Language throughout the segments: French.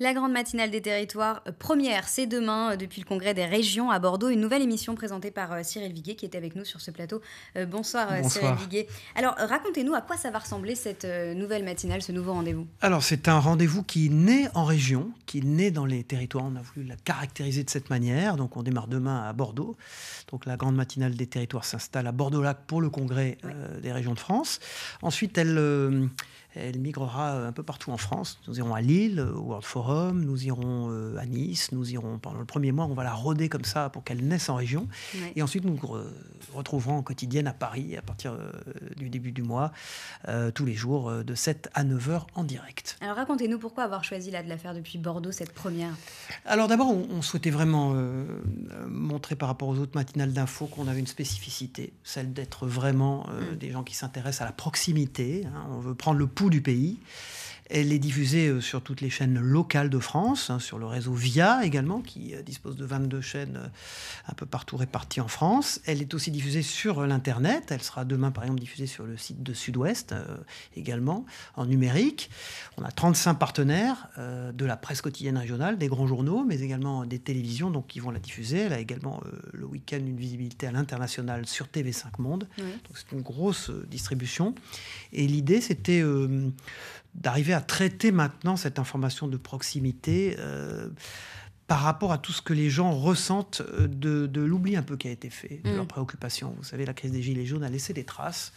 La grande matinale des territoires, euh, première, c'est demain euh, depuis le congrès des régions à Bordeaux, une nouvelle émission présentée par euh, Cyril Viguet qui est avec nous sur ce plateau. bonsoir, Cyril Viguet. Alors racontez-nous à quoi ça va ressembler cette nouvelle matinale, ce nouveau rendez-vous. Alors c'est un rendez-vous qui naît en région, qui naît dans les territoires. On a voulu la caractériser de cette manière. Donc on démarre demain à Bordeaux. Donc la grande matinale des territoires s'installe à Bordeaux-Lac pour le congrès des régions de France. Ensuite elle, elle migrera un peu partout en France. Nous irons à Lille, au World Forum Rome, nous irons euh, à Nice, nous irons pendant le premier mois, on va la roder comme ça pour qu'elle naisse en région. Et ensuite, nous retrouverons en quotidienne à Paris à partir euh, du début du mois, euh, tous les jours de 7 à 9 heures en direct. Alors racontez-nous pourquoi avoir choisi là de la faire depuis Bordeaux cette première Alors d'abord, on, souhaitait vraiment montrer par rapport aux autres matinales d'info qu'on avait une spécificité, celle d'être vraiment mm. des gens qui s'intéressent à la proximité. Hein. on veut prendre le pouls du pays. Elle est diffusée euh, sur toutes les chaînes locales de France, hein, sur le réseau VIA également, qui euh, dispose de 22 chaînes euh, un peu partout réparties en France. Elle est aussi diffusée sur l'Internet. Elle sera demain, par exemple, diffusée sur le site de Sud-Ouest également, en numérique. On a 35 partenaires de la presse quotidienne régionale, des grands journaux, mais également des télévisions donc, qui vont la diffuser. Elle a également le week-end une visibilité à l'international sur TV5 Monde. c'est une grosse distribution. Et l'idée, c'était d'arriver à traiter maintenant cette information de proximité euh, par rapport à tout ce que les gens ressentent euh, de, l'oubli un peu qui a été fait, de mm. leurs préoccupations. Vous savez, la crise des Gilets jaunes a laissé des traces.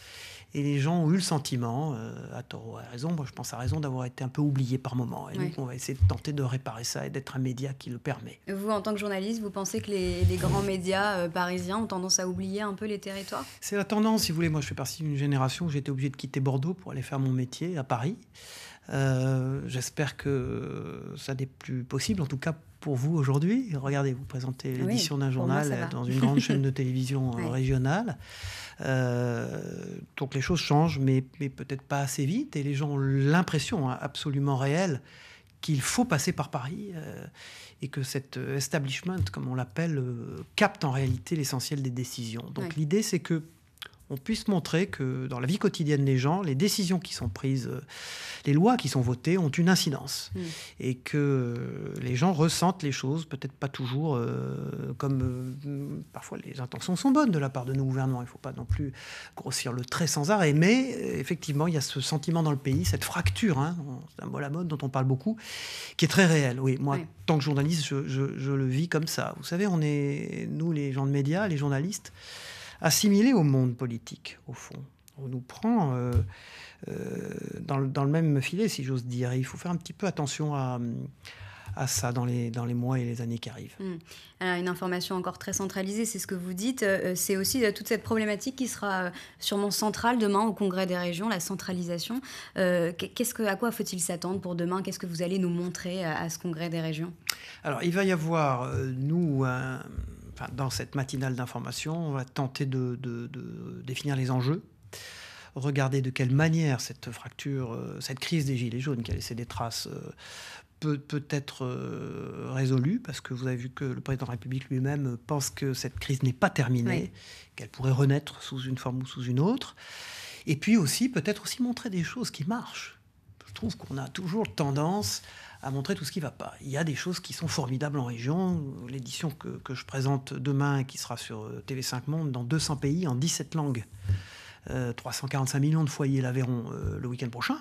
Et les gens ont eu le sentiment, euh, à tort ou à raison, moi je pense à raison, d'avoir été un peu oublié par moment. Et donc on va essayer de tenter de réparer ça et d'être un média qui le permet. Vous, en tant que journaliste, vous pensez que les, grands médias euh, parisiens ont tendance à oublier un peu les territoires C'est la tendance, si vous voulez. Moi je fais partie d'une génération où été obligé de quitter Bordeaux pour aller faire mon métier à Paris. Euh, j'espère que ça n'est plus possible, en tout cas pour vous aujourd'hui. Regardez, vous présentez l'édition d'un journal dans une grande chaîne de télévision euh, régionale. Euh, donc les choses changent, mais, mais peut-être pas assez vite. Et les gens ont l'impression hein, absolument réelle qu'il faut passer par Paris et que cet establishment, comme on l'appelle, capte en réalité l'essentiel des décisions. Donc l'idée, c'est que on puisse montrer que dans la vie quotidienne des gens, les décisions qui sont prises, euh, les lois qui sont votées ont une incidence. Mm. Et que euh, les gens ressentent les choses, peut-être pas toujours euh, comme parfois les intentions sont bonnes de la part de nos gouvernements. Il ne faut pas non plus grossir le trait sans arrêt. Mais effectivement, il y a ce sentiment dans le pays, cette fracture, hein, c'est un mot à la mode dont on parle beaucoup, qui est très réel. Oui, moi, tant que journaliste, je, je le vis comme ça. Vous savez, on est, nous les gens de médias, les journalistes, assimilés au monde politique, au fond. On nous prend euh, euh, dans, le, même filet, si j'ose dire. il faut faire un petit peu attention à, ça dans les, dans les mois et les années qui arrivent. Hmm. Euh, une information encore très centralisée, c'est ce que vous dites. c'est aussi toute cette problématique qui sera sûrement centrale demain au Congrès des régions, la centralisation. qu'est-ce que, à quoi faut-il s'attendre pour demain Qu'est-ce que vous allez nous montrer à, à ce Congrès des régions Alors, il va y avoir, nous, un dans cette matinale d'information, on va tenter de, définir les enjeux, regarder de quelle manière cette fracture, euh, cette crise des Gilets jaunes qui a laissé des traces euh, peut, être euh, résolue, parce que vous avez vu que le président de la République lui-même pense que cette crise n'est pas terminée, qu'elle pourrait renaître sous une forme ou sous une autre. Et puis aussi, peut-être aussi montrer des choses qui marchent je trouve qu'on a toujours tendance à montrer tout ce qui ne va pas. Il y a des choses qui sont formidables en région. L'édition que, je présente demain, qui sera sur euh, TV5 Monde, dans 200 pays, en 17 langues. 345 euh, millions de foyers l'Aveyron euh, le week-end prochain.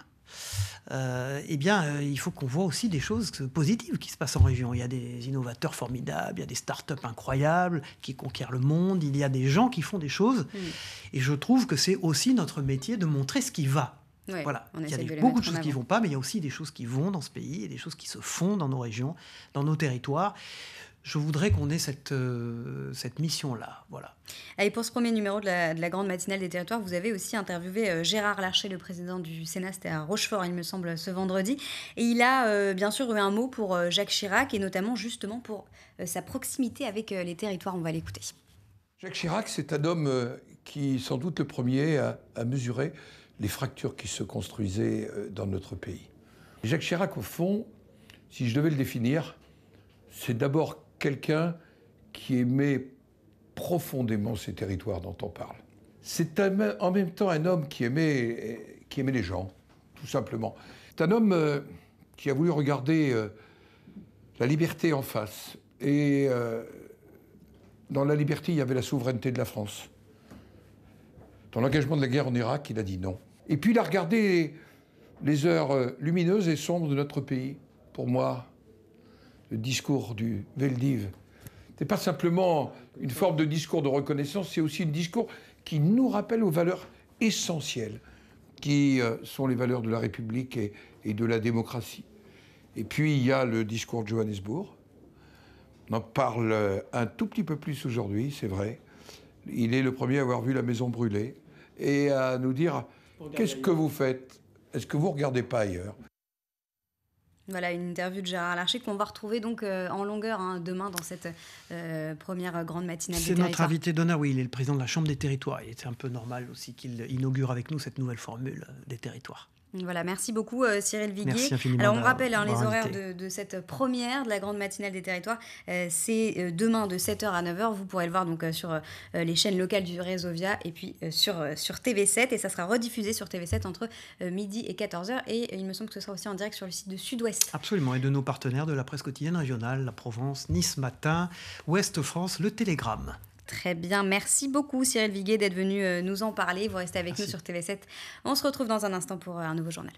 eh bien, il faut qu'on voit aussi des choses positives qui se passent en région. Il y a des innovateurs formidables, il y a des startups incroyables qui conquièrent le monde, il y a des gens qui font des choses. Et je trouve que c'est aussi notre métier de montrer ce qui va voilà. il y a beaucoup de choses qui ne vont pas, mais il y a aussi des choses qui vont dans ce pays et des choses qui se font dans nos régions, dans nos territoires. Je voudrais qu'on ait cette, euh, mission-là. Voilà. Et pour ce premier numéro de la, Grande Matinale des Territoires, vous avez aussi interviewé euh, Gérard Larcher, le président du Sénat. C'était à Rochefort, il me semble, ce vendredi. Et il a euh, bien sûr eu un mot pour Jacques Chirac et notamment justement pour sa proximité avec les territoires. On va l'écouter. Jacques Chirac, c'est un homme qui, sans doute le premier, à mesurer les fractures qui se construisaient euh, dans notre pays. Jacques Chirac, au fond, si je devais le définir, c'est d'abord quelqu'un qui aimait profondément ces territoires dont on parle. C'est en même temps un homme qui aimait, euh, qui aimait les gens, tout simplement. C'est un homme euh, qui a voulu regarder la liberté en face. Et dans la liberté, il y avait la souveraineté de la France. Dans l'engagement de la guerre en Irak, il a dit non. Et puis il a regardé les heures euh, lumineuses et sombres de notre pays. Pour moi, le discours du Veldiv, n'est pas simplement une forme de discours de reconnaissance, c'est aussi un discours qui nous rappelle aux valeurs essentielles, qui euh, sont les valeurs de la République et, et de la démocratie. Et puis il y a le discours de Johannesburg. On en parle euh, un tout petit peu plus aujourd'hui, c'est vrai. Il est le premier à avoir vu la maison brûler et à nous dire qu'est-ce que vous faites Est-ce que vous regardez pas ailleurs voilà une interview de Gérard Larcher qu'on va retrouver donc euh, en longueur hein, demain dans cette euh, première grande matinale. C'est notre invité d'honneur, oui, il est le président de la Chambre des territoires. Et c'est un peu normal aussi qu'il inaugure avec nous cette nouvelle formule euh, des territoires. Voilà, merci beaucoup euh, Cyril Viguier. Merci Alors on rappelle hein, les horaires de, cette première de la grande matinale des territoires, euh, c'est euh, demain de 7h à 9h, vous pourrez le voir donc sur les chaînes locales du réseau Via et puis sur, sur TV7 et ça sera rediffusé sur TV7 entre midi et 14h et il me semble que ce sera aussi en direct sur le site de Sud-Ouest. Absolument, et de nos partenaires de la presse quotidienne régionale, la Provence, Nice Matin, Ouest France, le Télégramme. Très bien. Merci beaucoup, Cyril Viguet, d'être venu euh, nous en parler. Vous restez avec nous sur TV7. On se retrouve dans un instant pour euh, un nouveau journal.